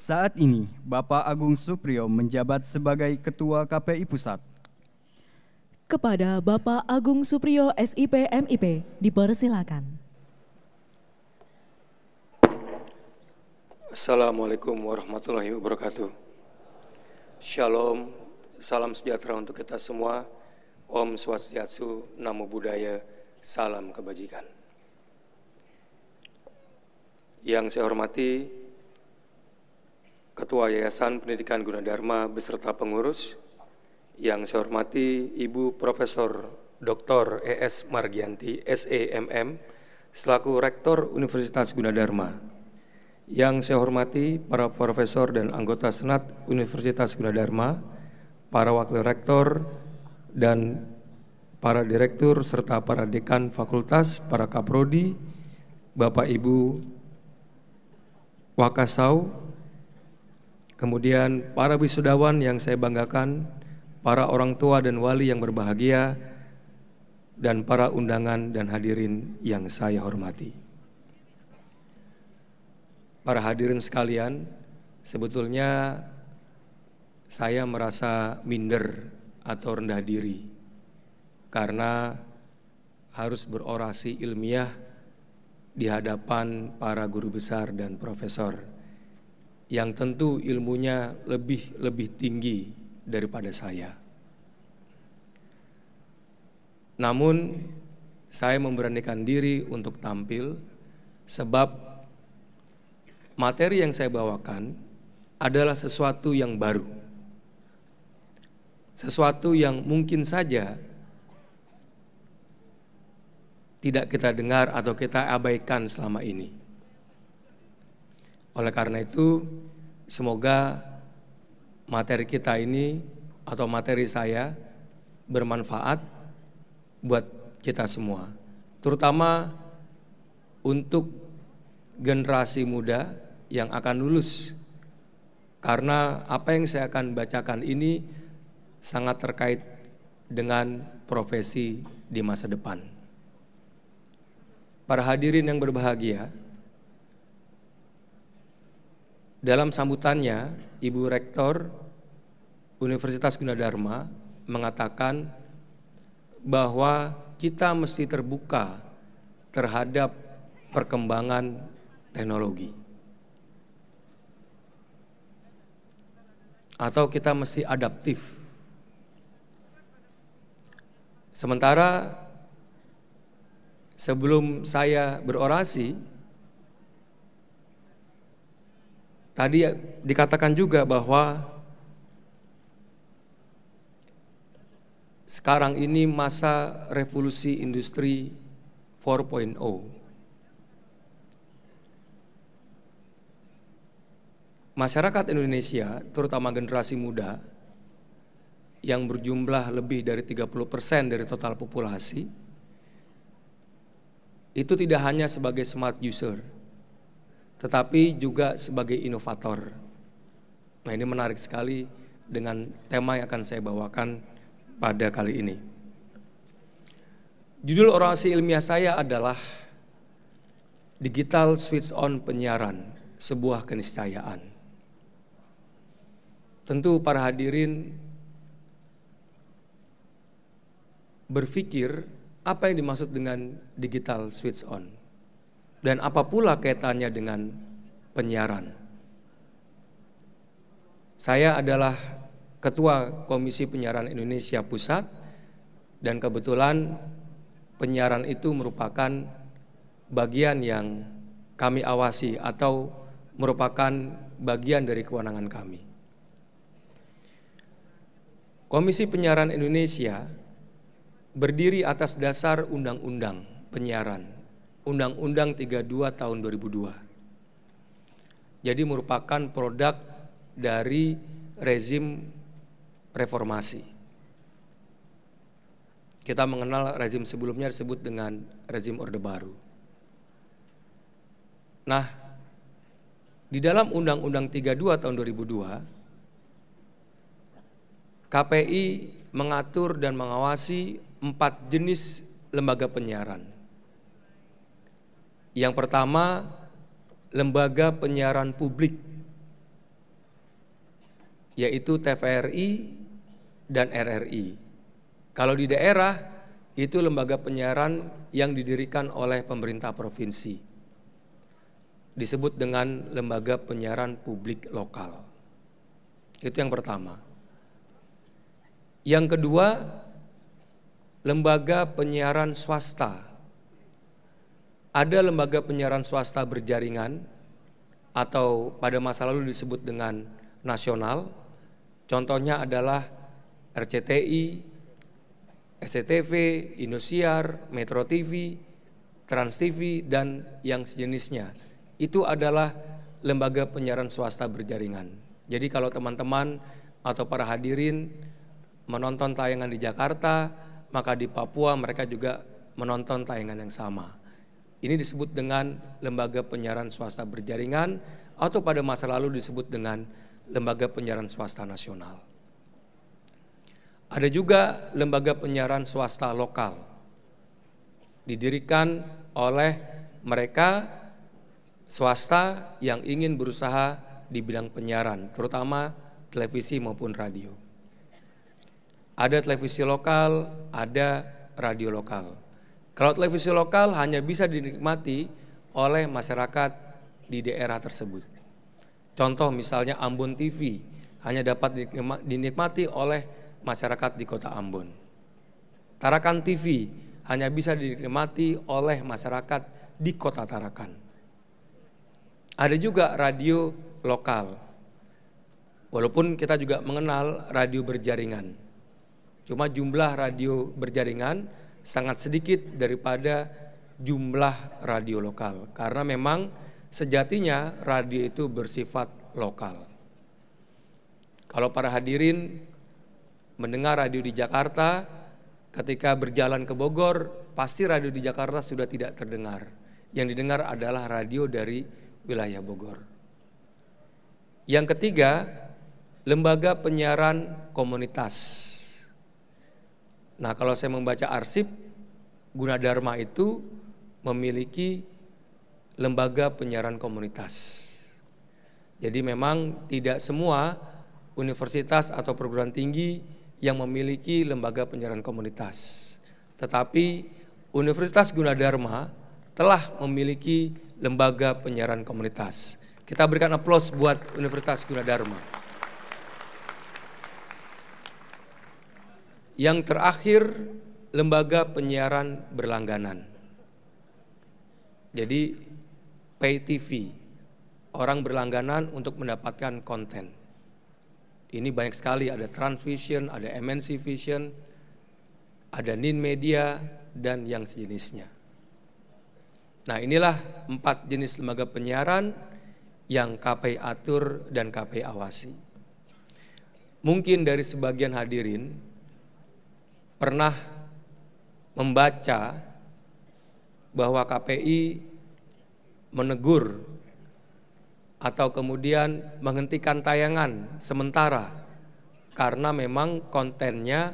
Saat ini, Bapak Agung Supriyo menjabat sebagai Ketua KPI Pusat. Kepada Bapak Agung Supriyo SIP MIP, dipersilakan. Assalamualaikum warahmatullahi wabarakatuh. Shalom, salam sejahtera untuk kita semua. Om Swastiastu, Namo Buddhaya, salam kebajikan. Yang saya hormati Ketua Yayasan Pendidikan Gunadarma beserta pengurus, yang saya hormati Ibu Profesor Dr. E.S. Margianti, SEMM, selaku Rektor Universitas Gunadarma. Yang saya hormati para profesor dan anggota Senat Universitas Gunadarma, para wakil rektor, dan para direktur serta para dekan fakultas, para kaprodi, Bapak Ibu Wakasau, kemudian para wisudawan yang saya banggakan, para orang tua dan wali yang berbahagia, dan para undangan dan hadirin yang saya hormati. Para hadirin sekalian, sebetulnya saya merasa minder atau rendah diri karena harus berorasi ilmiah di hadapan para guru besar dan profesor yang tentu ilmunya lebih lebih tinggi daripada saya. Namun saya memberanikan diri untuk tampil sebab materi yang saya bawakan adalah sesuatu yang baru. Sesuatu yang mungkin saja tidak kita dengar atau kita abaikan selama ini. Oleh karena itu, semoga materi kita ini atau materi saya bermanfaat buat kita semua, terutama untuk generasi muda yang akan lulus. Karena apa yang saya akan bacakan ini sangat terkait dengan profesi di masa depan. Para hadirin yang berbahagia, dalam sambutannya, Ibu Rektor Universitas Gunadarma mengatakan bahwa kita mesti terbuka terhadap perkembangan teknologi. Atau kita mesti adaptif. Sementara sebelum saya berorasi, Tadi dikatakan juga bahwa sekarang ini masa revolusi industri 4.0. Masyarakat Indonesia, terutama generasi muda, yang berjumlah lebih dari 30% dari total populasi, itu tidak hanya sebagai smart user, tetapi juga sebagai inovator. Nah, ini menarik sekali dengan tema yang akan saya bawakan pada kali ini. Judul orasi ilmiah saya adalah Digital Switch On Penyiaran, sebuah keniscayaan. Tentu para hadirin berpikir apa yang dimaksud dengan digital switch on. Dan apa pula kaitannya dengan penyiaran? Saya adalah Ketua Komisi Penyiaran Indonesia Pusat dan kebetulan penyiaran itu merupakan bagian yang kami awasi atau merupakan bagian dari kewenangan kami. Komisi Penyiaran Indonesia berdiri atas dasar Undang-Undang Penyiaran Undang-Undang 32 tahun 2002. Jadi merupakan produk dari rezim reformasi. Kita mengenal rezim sebelumnya disebut dengan rezim Orde Baru. Nah, di dalam Undang-Undang 32 tahun 2002, KPI mengatur dan mengawasi empat jenis lembaga penyiaran. Yang pertama, lembaga penyiaran publik, yaitu TVRI dan RRI. Kalau di daerah, itu lembaga penyiaran yang didirikan oleh pemerintah provinsi, disebut dengan lembaga penyiaran publik lokal. Itu yang pertama. Yang kedua, lembaga penyiaran swasta ada lembaga penyiaran swasta berjaringan atau pada masa lalu disebut dengan nasional. Contohnya adalah RCTI, SCTV, Indosiar, Metro TV, Trans TV dan yang sejenisnya. Itu adalah lembaga penyiaran swasta berjaringan. Jadi kalau teman-teman atau para hadirin menonton tayangan di Jakarta, maka di Papua mereka juga menonton tayangan yang sama. Ini disebut dengan lembaga penyiaran swasta berjaringan atau pada masa lalu disebut dengan lembaga penyiaran swasta nasional. Ada juga lembaga penyiaran swasta lokal. Didirikan oleh mereka swasta yang ingin berusaha di bidang penyiaran, terutama televisi maupun radio. Ada televisi lokal, ada radio lokal. Kalau televisi lokal hanya bisa dinikmati oleh masyarakat di daerah tersebut. Contoh misalnya Ambon TV hanya dapat dinikmati oleh masyarakat di kota Ambon. Tarakan TV hanya bisa dinikmati oleh masyarakat di kota Tarakan. Ada juga radio lokal. Walaupun kita juga mengenal radio berjaringan. Cuma jumlah radio berjaringan sangat sedikit daripada jumlah radio lokal karena memang sejatinya radio itu bersifat lokal. Kalau para hadirin mendengar radio di Jakarta, ketika berjalan ke Bogor, pasti radio di Jakarta sudah tidak terdengar. Yang didengar adalah radio dari wilayah Bogor. Yang ketiga, lembaga penyiaran komunitas. Nah, kalau saya membaca arsip, Gunadarma itu memiliki lembaga penyiaran komunitas. Jadi memang tidak semua universitas atau perguruan tinggi yang memiliki lembaga penyiaran komunitas. Tetapi Universitas Gunadarma telah memiliki lembaga penyiaran komunitas. Kita berikan aplaus buat Universitas Gunadarma. Yang terakhir, lembaga penyiaran berlangganan. Jadi pay TV, orang berlangganan untuk mendapatkan konten. Ini banyak sekali, ada Transvision, ada MNC Vision, ada Nin Media, dan yang sejenisnya. Nah inilah empat jenis lembaga penyiaran yang KPI atur dan KPI awasi. Mungkin dari sebagian hadirin pernah membaca bahwa KPI menegur atau kemudian menghentikan tayangan sementara karena memang kontennya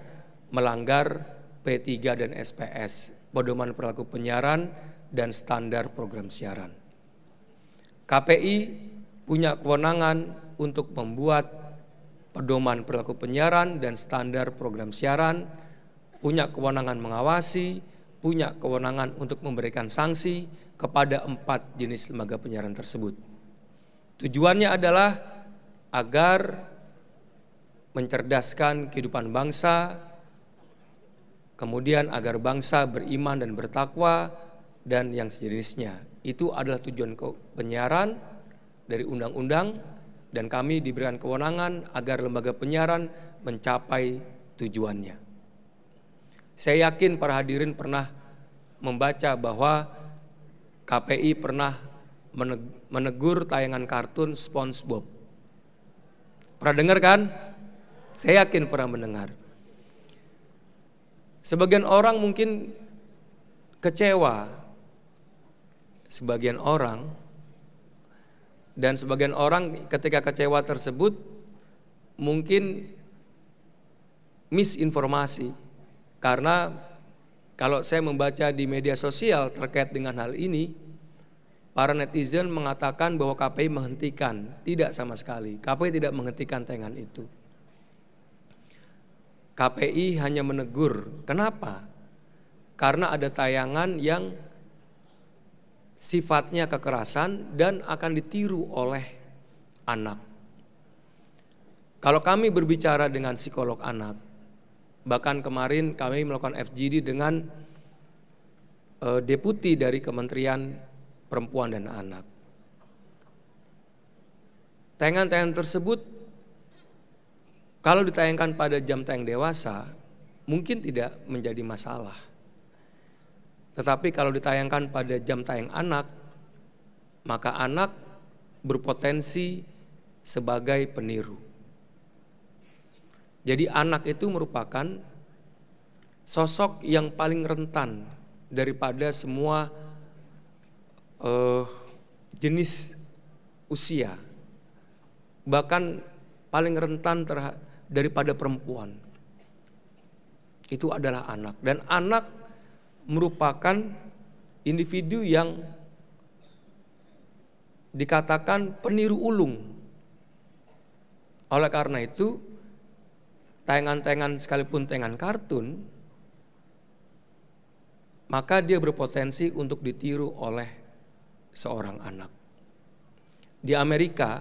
melanggar P3 dan SPS, pedoman perilaku penyiaran dan standar program siaran. KPI punya kewenangan untuk membuat pedoman perilaku penyiaran dan standar program siaran punya kewenangan mengawasi, punya kewenangan untuk memberikan sanksi kepada empat jenis lembaga penyiaran tersebut. Tujuannya adalah agar mencerdaskan kehidupan bangsa, kemudian agar bangsa beriman dan bertakwa, dan yang sejenisnya. Itu adalah tujuan penyiaran dari undang-undang, dan kami diberikan kewenangan agar lembaga penyiaran mencapai tujuannya. Saya yakin para hadirin pernah membaca bahwa KPI pernah menegur tayangan kartun SpongeBob. Pernah dengar kan? Saya yakin pernah mendengar. Sebagian orang mungkin kecewa. Sebagian orang dan sebagian orang ketika kecewa tersebut mungkin misinformasi karena kalau saya membaca di media sosial terkait dengan hal ini, para netizen mengatakan bahwa KPI menghentikan. Tidak sama sekali. KPI tidak menghentikan tayangan itu. KPI hanya menegur. Kenapa? Karena ada tayangan yang sifatnya kekerasan dan akan ditiru oleh anak. Kalau kami berbicara dengan psikolog anak, Bahkan kemarin kami melakukan FGD dengan uh, deputi dari Kementerian Perempuan dan Anak. Tayangan-tayangan tersebut kalau ditayangkan pada jam tayang dewasa mungkin tidak menjadi masalah. Tetapi kalau ditayangkan pada jam tayang anak, maka anak berpotensi sebagai peniru. Jadi anak itu merupakan sosok yang paling rentan daripada semua uh, jenis usia. Bahkan paling rentan daripada perempuan. Itu adalah anak dan anak merupakan individu yang dikatakan peniru ulung. Oleh karena itu, tayangan-tayangan sekalipun tayangan kartun, maka dia berpotensi untuk ditiru oleh seorang anak. Di Amerika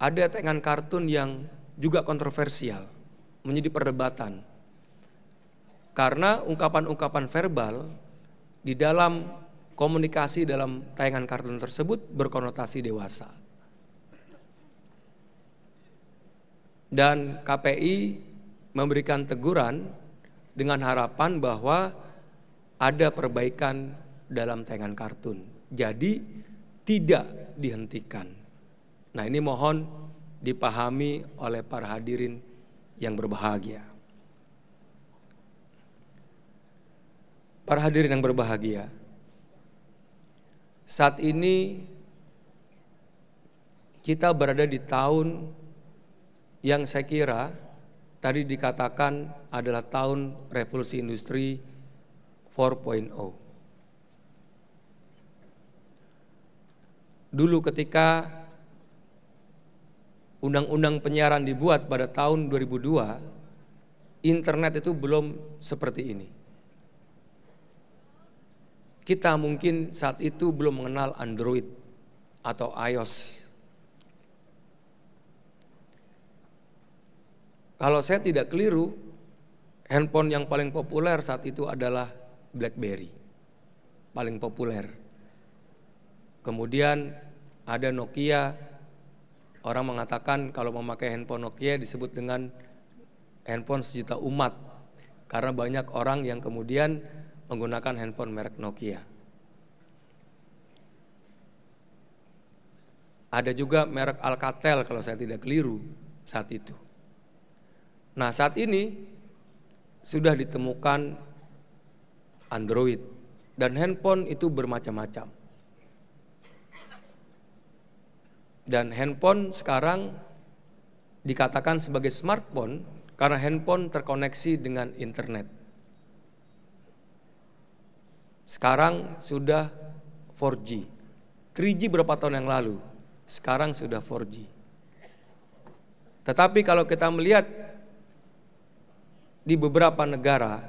ada tayangan kartun yang juga kontroversial, menjadi perdebatan. Karena ungkapan-ungkapan verbal di dalam komunikasi dalam tayangan kartun tersebut berkonotasi dewasa. dan KPI memberikan teguran dengan harapan bahwa ada perbaikan dalam tayangan kartun. Jadi tidak dihentikan. Nah ini mohon dipahami oleh para hadirin yang berbahagia. Para hadirin yang berbahagia, saat ini kita berada di tahun yang saya kira tadi dikatakan adalah tahun revolusi industri 4.0. Dulu ketika undang-undang penyiaran dibuat pada tahun 2002, internet itu belum seperti ini. Kita mungkin saat itu belum mengenal Android atau iOS Kalau saya tidak keliru, handphone yang paling populer saat itu adalah BlackBerry. Paling populer. Kemudian ada Nokia. Orang mengatakan kalau memakai handphone Nokia disebut dengan handphone sejuta umat. Karena banyak orang yang kemudian menggunakan handphone merek Nokia. Ada juga merek Alcatel kalau saya tidak keliru saat itu. Nah saat ini sudah ditemukan Android dan handphone itu bermacam-macam. Dan handphone sekarang dikatakan sebagai smartphone karena handphone terkoneksi dengan internet. Sekarang sudah 4G. 3G berapa tahun yang lalu, sekarang sudah 4G. Tetapi kalau kita melihat di beberapa negara,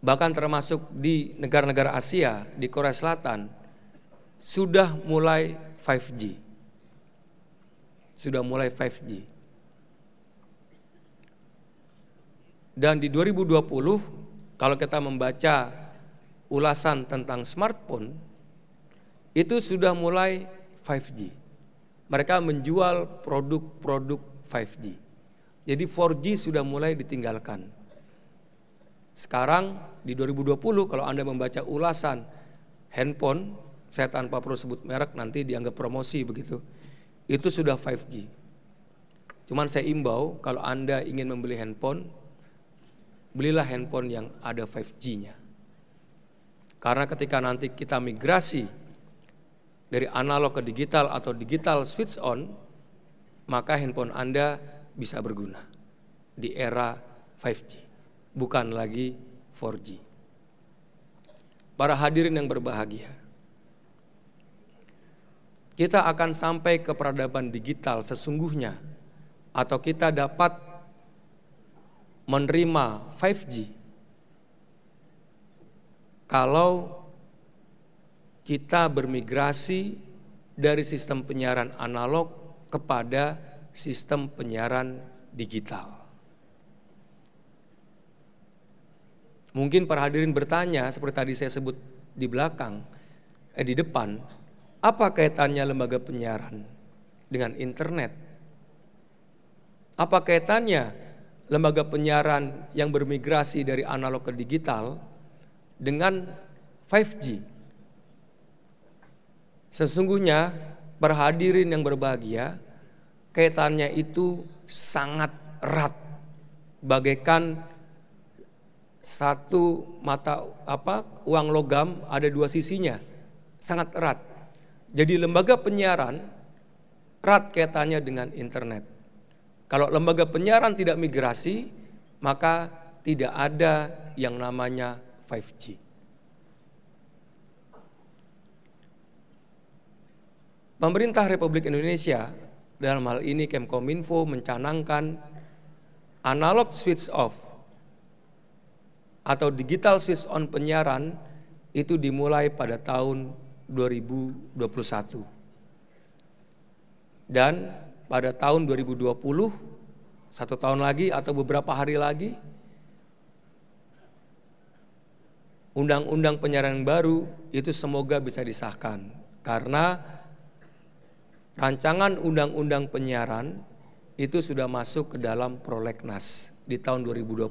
bahkan termasuk di negara-negara Asia, di Korea Selatan, sudah mulai 5G. Sudah mulai 5G. Dan di 2020, kalau kita membaca ulasan tentang smartphone, itu sudah mulai 5G. Mereka menjual produk-produk 5G. Jadi 4G sudah mulai ditinggalkan. Sekarang di 2020 kalau Anda membaca ulasan handphone, saya tanpa perlu sebut merek nanti dianggap promosi begitu. Itu sudah 5G. Cuman saya imbau kalau Anda ingin membeli handphone, belilah handphone yang ada 5G-nya. Karena ketika nanti kita migrasi dari analog ke digital atau digital switch on, maka handphone Anda bisa berguna di era 5G, bukan lagi 4G. Para hadirin yang berbahagia, kita akan sampai ke peradaban digital sesungguhnya, atau kita dapat menerima 5G kalau kita bermigrasi dari sistem penyiaran analog kepada sistem penyiaran digital. Mungkin para hadirin bertanya seperti tadi saya sebut di belakang, eh di depan, apa kaitannya lembaga penyiaran dengan internet? Apa kaitannya lembaga penyiaran yang bermigrasi dari analog ke digital dengan 5G? Sesungguhnya para hadirin yang berbahagia, kaitannya itu sangat erat bagaikan satu mata apa uang logam ada dua sisinya sangat erat jadi lembaga penyiaran erat kaitannya dengan internet kalau lembaga penyiaran tidak migrasi maka tidak ada yang namanya 5G Pemerintah Republik Indonesia dalam hal ini Kemkominfo mencanangkan analog switch off atau digital switch on penyiaran itu dimulai pada tahun 2021. Dan pada tahun 2020, satu tahun lagi atau beberapa hari lagi, undang-undang penyiaran yang baru itu semoga bisa disahkan. Karena rancangan undang-undang penyiaran itu sudah masuk ke dalam prolegnas di tahun 2020.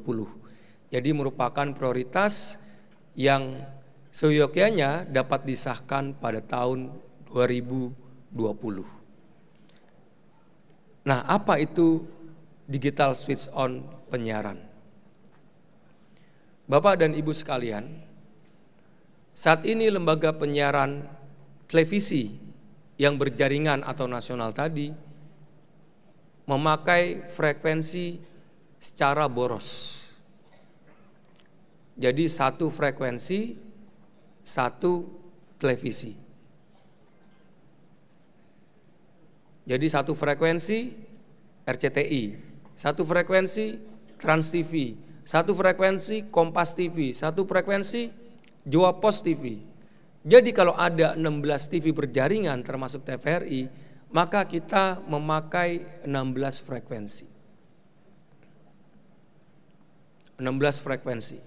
Jadi merupakan prioritas yang seyogyanya dapat disahkan pada tahun 2020. Nah, apa itu digital switch on penyiaran? Bapak dan Ibu sekalian, saat ini lembaga penyiaran televisi yang berjaringan atau nasional tadi memakai frekuensi secara boros. Jadi satu frekuensi, satu televisi. Jadi satu frekuensi RCTI, satu frekuensi Trans TV, satu frekuensi Kompas TV, satu frekuensi Jawa Post TV. Jadi kalau ada 16 TV berjaringan termasuk TVRI, maka kita memakai 16 frekuensi. 16 frekuensi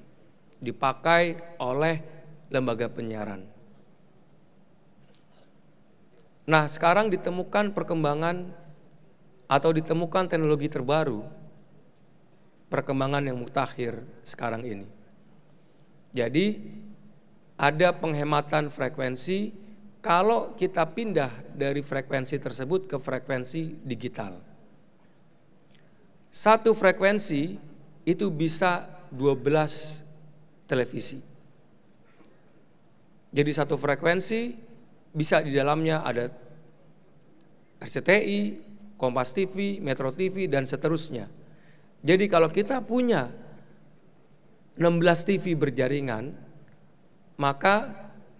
dipakai oleh lembaga penyiaran. Nah, sekarang ditemukan perkembangan atau ditemukan teknologi terbaru, perkembangan yang mutakhir sekarang ini. Jadi, ada penghematan frekuensi kalau kita pindah dari frekuensi tersebut ke frekuensi digital. Satu frekuensi itu bisa 12 televisi. Jadi satu frekuensi bisa di dalamnya ada RCTI, Kompas TV, Metro TV dan seterusnya. Jadi kalau kita punya 16 TV berjaringan, maka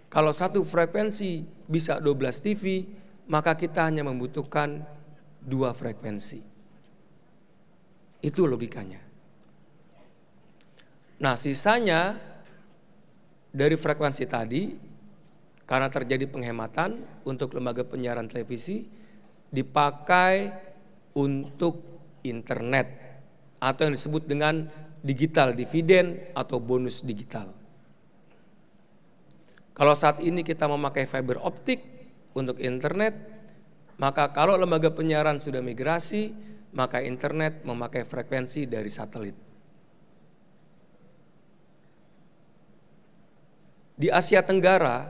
kalau satu frekuensi bisa 12 TV, maka kita hanya membutuhkan dua frekuensi. Itu logikanya. Nah, sisanya dari frekuensi tadi karena terjadi penghematan untuk lembaga penyiaran televisi dipakai untuk internet atau yang disebut dengan digital dividend atau bonus digital. Kalau saat ini kita memakai fiber optik untuk internet, maka kalau lembaga penyiaran sudah migrasi, maka internet memakai frekuensi dari satelit. Di Asia Tenggara,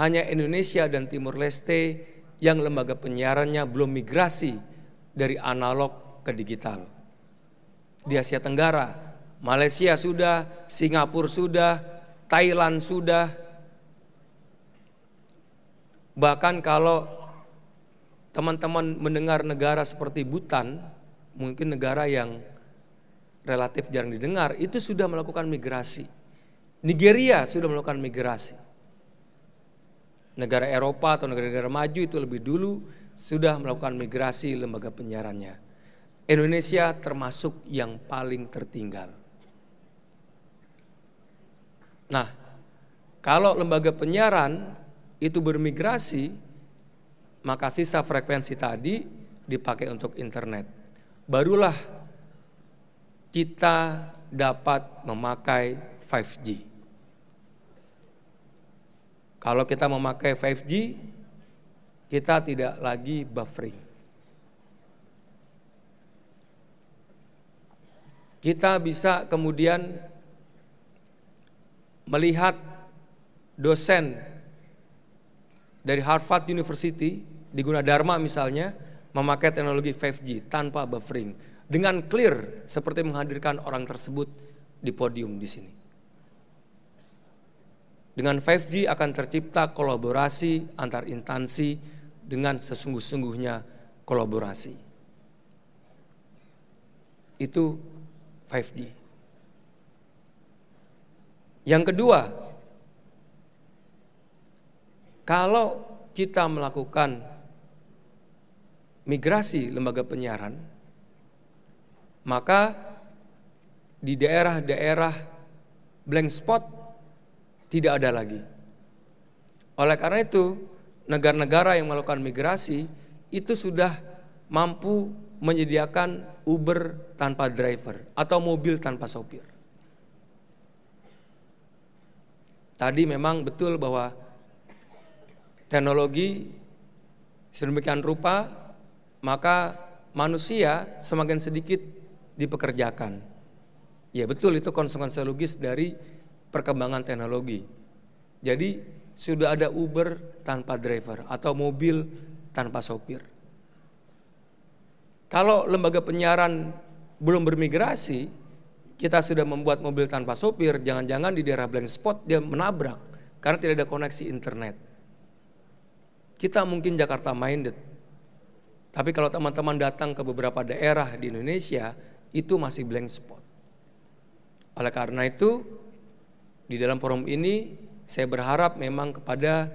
hanya Indonesia dan Timur Leste yang lembaga penyiarannya belum migrasi dari analog ke digital. Di Asia Tenggara, Malaysia sudah, Singapura sudah, Thailand sudah, bahkan kalau teman-teman mendengar negara seperti Bhutan, mungkin negara yang relatif jarang didengar, itu sudah melakukan migrasi. Nigeria sudah melakukan migrasi. Negara Eropa atau negara-negara maju itu lebih dulu sudah melakukan migrasi lembaga penyiarannya. Indonesia termasuk yang paling tertinggal. Nah, kalau lembaga penyiaran itu bermigrasi, maka sisa frekuensi tadi dipakai untuk internet. Barulah kita dapat memakai 5G. Kalau kita memakai 5G, kita tidak lagi buffering. Kita bisa kemudian melihat dosen dari Harvard University di Gunadarma misalnya memakai teknologi 5G tanpa buffering dengan clear seperti menghadirkan orang tersebut di podium di sini. Dengan 5G akan tercipta kolaborasi antar instansi dengan sesungguh-sungguhnya kolaborasi. Itu 5G. Yang kedua, kalau kita melakukan migrasi lembaga penyiaran, maka di daerah-daerah blank spot tidak ada lagi. Oleh karena itu, negara-negara yang melakukan migrasi itu sudah mampu menyediakan Uber tanpa driver atau mobil tanpa sopir. tadi memang betul bahwa teknologi sedemikian rupa maka manusia semakin sedikit dipekerjakan. Ya betul itu konsekuensi logis dari perkembangan teknologi. Jadi sudah ada Uber tanpa driver atau mobil tanpa sopir. Kalau lembaga penyiaran belum bermigrasi, kita sudah membuat mobil tanpa sopir, jangan-jangan di daerah blank spot dia menabrak karena tidak ada koneksi internet. Kita mungkin Jakarta minded, tapi kalau teman-teman datang ke beberapa daerah di Indonesia, itu masih blank spot. Oleh karena itu, di dalam forum ini saya berharap memang kepada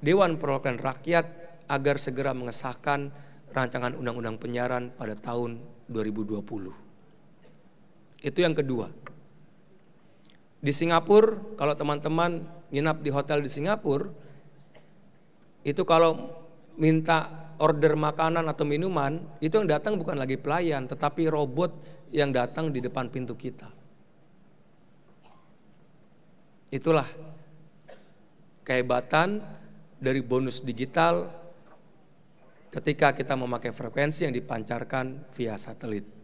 Dewan Perwakilan Rakyat agar segera mengesahkan rancangan undang-undang penyiaran pada tahun 2020. Itu yang kedua. Di Singapura, kalau teman-teman nginap di hotel di Singapura, itu kalau minta order makanan atau minuman, itu yang datang bukan lagi pelayan, tetapi robot yang datang di depan pintu kita. Itulah kehebatan dari bonus digital ketika kita memakai frekuensi yang dipancarkan via satelit.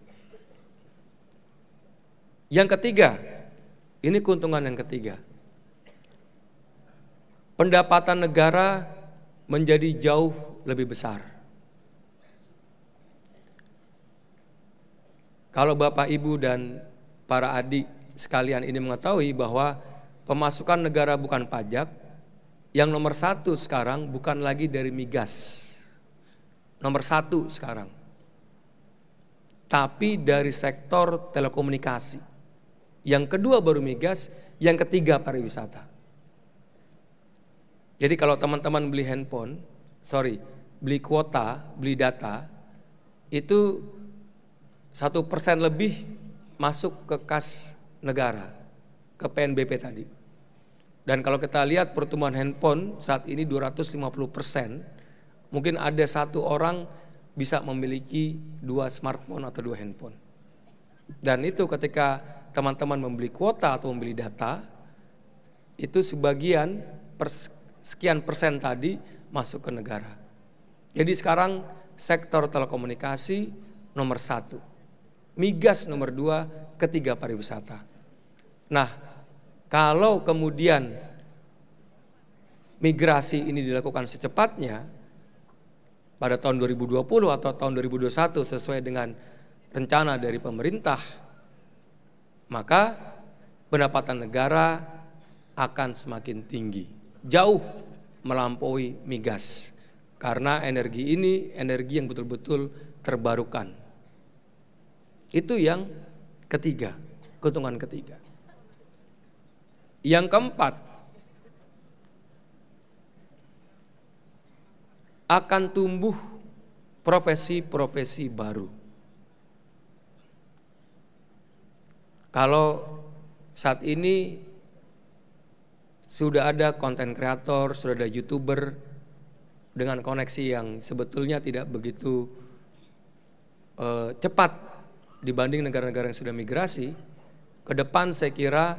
Yang ketiga, ini keuntungan yang ketiga. Pendapatan negara menjadi jauh lebih besar. Kalau Bapak, Ibu, dan para adik sekalian ini mengetahui bahwa pemasukan negara bukan pajak, yang nomor satu sekarang bukan lagi dari migas. Nomor satu sekarang, tapi dari sektor telekomunikasi yang kedua baru migas, yang ketiga pariwisata. Jadi kalau teman-teman beli handphone, sorry, beli kuota, beli data, itu satu persen lebih masuk ke kas negara, ke PNBP tadi. Dan kalau kita lihat pertumbuhan handphone saat ini 250 persen, mungkin ada satu orang bisa memiliki dua smartphone atau dua handphone. Dan itu ketika teman-teman membeli kuota atau membeli data, itu sebagian pers, sekian persen tadi masuk ke negara. Jadi sekarang sektor telekomunikasi nomor satu, migas nomor dua, ketiga pariwisata. Nah, kalau kemudian migrasi ini dilakukan secepatnya pada tahun 2020 atau tahun 2021 sesuai dengan rencana dari pemerintah maka pendapatan negara akan semakin tinggi, jauh melampaui migas. Karena energi ini energi yang betul-betul terbarukan. Itu yang ketiga, keuntungan ketiga. Yang keempat, akan tumbuh profesi-profesi baru. Kalau saat ini sudah ada konten kreator, sudah ada youtuber dengan koneksi yang sebetulnya tidak begitu eh, cepat dibanding negara-negara yang sudah migrasi, ke depan saya kira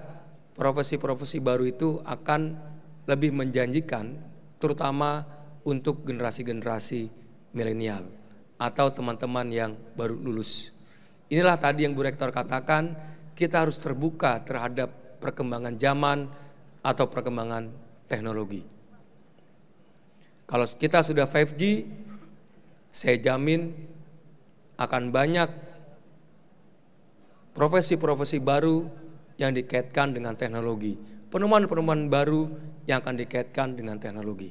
profesi-profesi baru itu akan lebih menjanjikan, terutama untuk generasi-generasi milenial atau teman-teman yang baru lulus. Inilah tadi yang Bu Rektor katakan, kita harus terbuka terhadap perkembangan zaman atau perkembangan teknologi. Kalau kita sudah 5G, saya jamin akan banyak profesi-profesi baru yang dikaitkan dengan teknologi. Penemuan-penemuan baru yang akan dikaitkan dengan teknologi.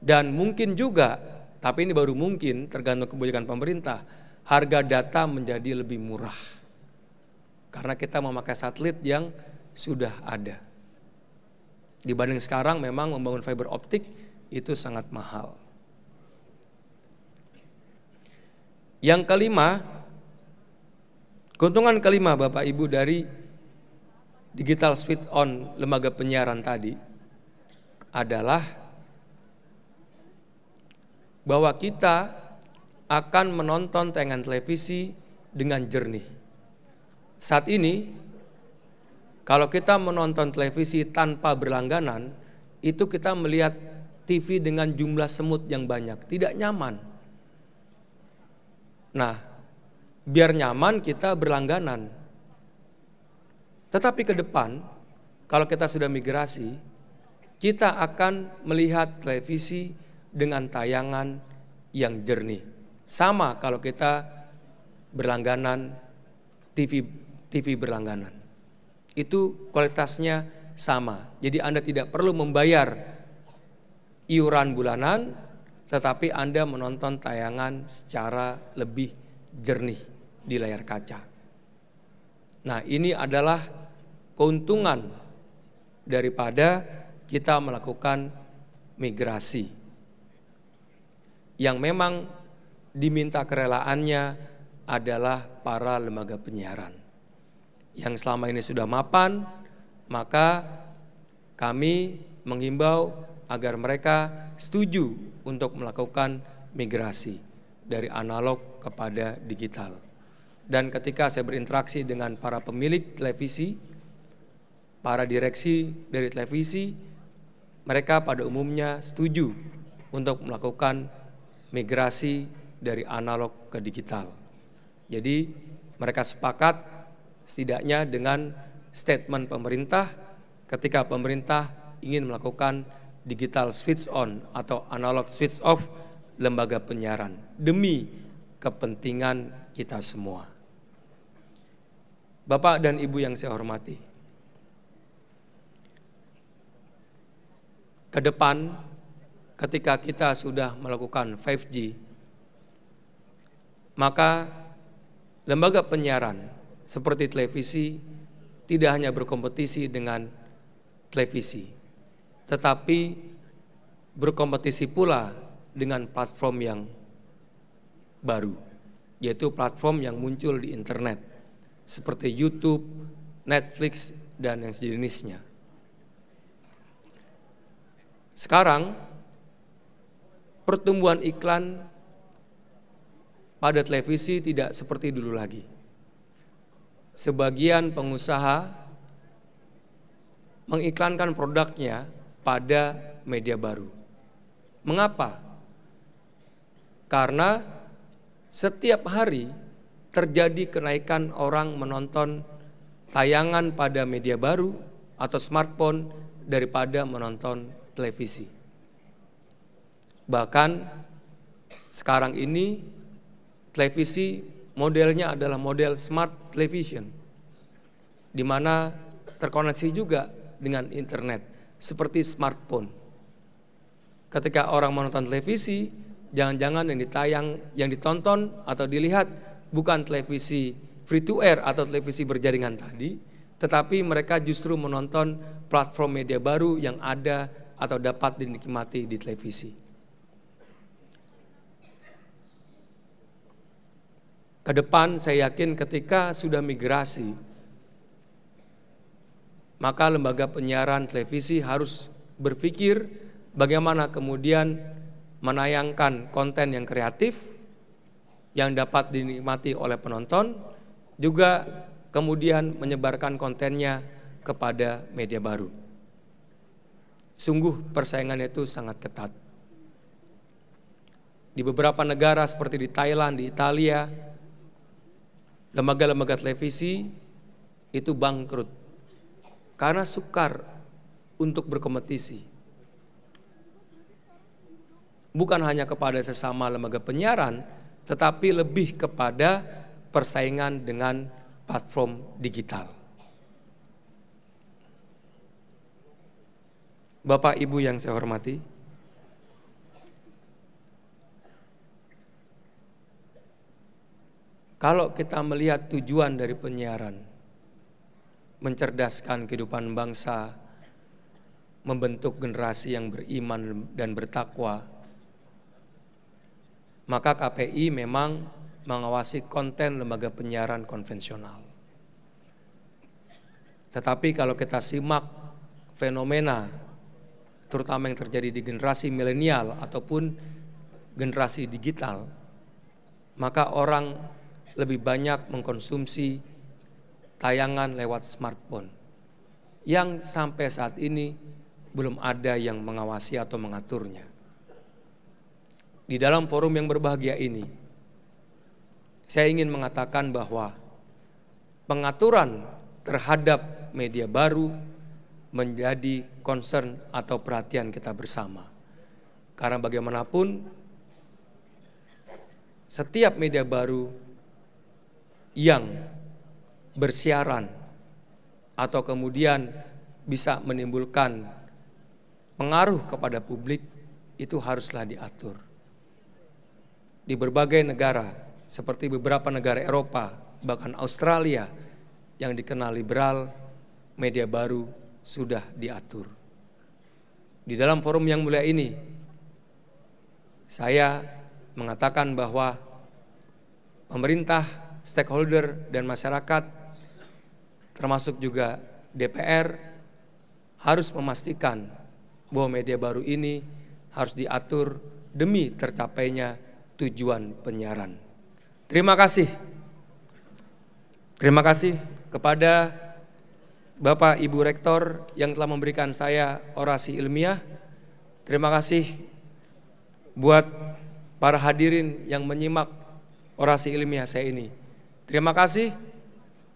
Dan mungkin juga, tapi ini baru mungkin tergantung kebijakan pemerintah, harga data menjadi lebih murah. Karena kita memakai satelit yang sudah ada. Dibanding sekarang memang membangun fiber optik itu sangat mahal. Yang kelima, keuntungan kelima Bapak Ibu dari digital switch on lembaga penyiaran tadi adalah bahwa kita akan menonton tayangan televisi dengan jernih. Saat ini, kalau kita menonton televisi tanpa berlangganan, itu kita melihat TV dengan jumlah semut yang banyak, tidak nyaman. Nah, biar nyaman kita berlangganan. Tetapi ke depan, kalau kita sudah migrasi, kita akan melihat televisi dengan tayangan yang jernih. Sama kalau kita berlangganan TV TV berlangganan. Itu kualitasnya sama. Jadi Anda tidak perlu membayar iuran bulanan, tetapi Anda menonton tayangan secara lebih jernih di layar kaca. Nah, ini adalah keuntungan daripada kita melakukan migrasi yang memang diminta kerelaannya adalah para lembaga penyiaran. Yang selama ini sudah mapan, maka kami menghimbau agar mereka setuju untuk melakukan migrasi dari analog kepada digital. Dan ketika saya berinteraksi dengan para pemilik televisi, para direksi dari televisi, mereka pada umumnya setuju untuk melakukan migrasi dari analog ke digital. Jadi mereka sepakat setidaknya dengan statement pemerintah ketika pemerintah ingin melakukan digital switch on atau analog switch off lembaga penyiaran demi kepentingan kita semua. Bapak dan Ibu yang saya hormati, ke depan ketika kita sudah melakukan 5G, maka lembaga penyiaran seperti televisi tidak hanya berkompetisi dengan televisi, tetapi berkompetisi pula dengan platform yang baru, yaitu platform yang muncul di internet, seperti YouTube, Netflix, dan yang sejenisnya. Sekarang, pertumbuhan iklan pada televisi tidak seperti dulu lagi. Sebagian pengusaha mengiklankan produknya pada media baru. Mengapa? Karena setiap hari terjadi kenaikan orang menonton tayangan pada media baru atau smartphone daripada menonton televisi. Bahkan sekarang ini televisi modelnya adalah model smart television, di mana terkoneksi juga dengan internet, seperti smartphone. Ketika orang menonton televisi, jangan-jangan yang ditayang, yang ditonton atau dilihat bukan televisi free to air atau televisi berjaringan tadi, tetapi mereka justru menonton platform media baru yang ada atau dapat dinikmati di televisi. ke depan saya yakin ketika sudah migrasi, maka lembaga penyiaran televisi harus berpikir bagaimana kemudian menayangkan konten yang kreatif, yang dapat dinikmati oleh penonton, juga kemudian menyebarkan kontennya kepada media baru. Sungguh persaingan itu sangat ketat. Di beberapa negara seperti di Thailand, di Italia, lembaga-lembaga televisi itu bangkrut karena sukar untuk berkompetisi. Bukan hanya kepada sesama lembaga penyiaran, tetapi lebih kepada persaingan dengan platform digital. Bapak Ibu yang saya hormati, Kalau kita melihat tujuan dari penyiaran, mencerdaskan kehidupan bangsa, membentuk generasi yang beriman dan bertakwa, maka KPI memang mengawasi konten lembaga penyiaran konvensional. Tetapi kalau kita simak fenomena, terutama yang terjadi di generasi milenial ataupun generasi digital, maka orang lebih banyak mengkonsumsi tayangan lewat smartphone yang sampai saat ini belum ada yang mengawasi atau mengaturnya. Di dalam forum yang berbahagia ini, saya ingin mengatakan bahwa pengaturan terhadap media baru menjadi concern atau perhatian kita bersama. Karena bagaimanapun setiap media baru yang bersiaran atau kemudian bisa menimbulkan pengaruh kepada publik itu haruslah diatur. Di berbagai negara seperti beberapa negara Eropa, bahkan Australia yang dikenal liberal, media baru sudah diatur. Di dalam forum yang mulia ini saya mengatakan bahwa pemerintah stakeholder dan masyarakat, termasuk juga DPR, harus memastikan bahwa media baru ini harus diatur demi tercapainya tujuan penyiaran. Terima kasih. Terima kasih kepada Bapak Ibu Rektor yang telah memberikan saya orasi ilmiah. Terima kasih buat para hadirin yang menyimak orasi ilmiah saya ini. Terima kasih.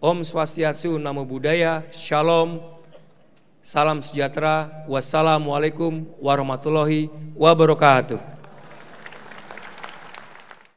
Om Swastiastu, Namo Buddhaya, Shalom, Salam Sejahtera, Wassalamualaikum warahmatullahi wabarakatuh.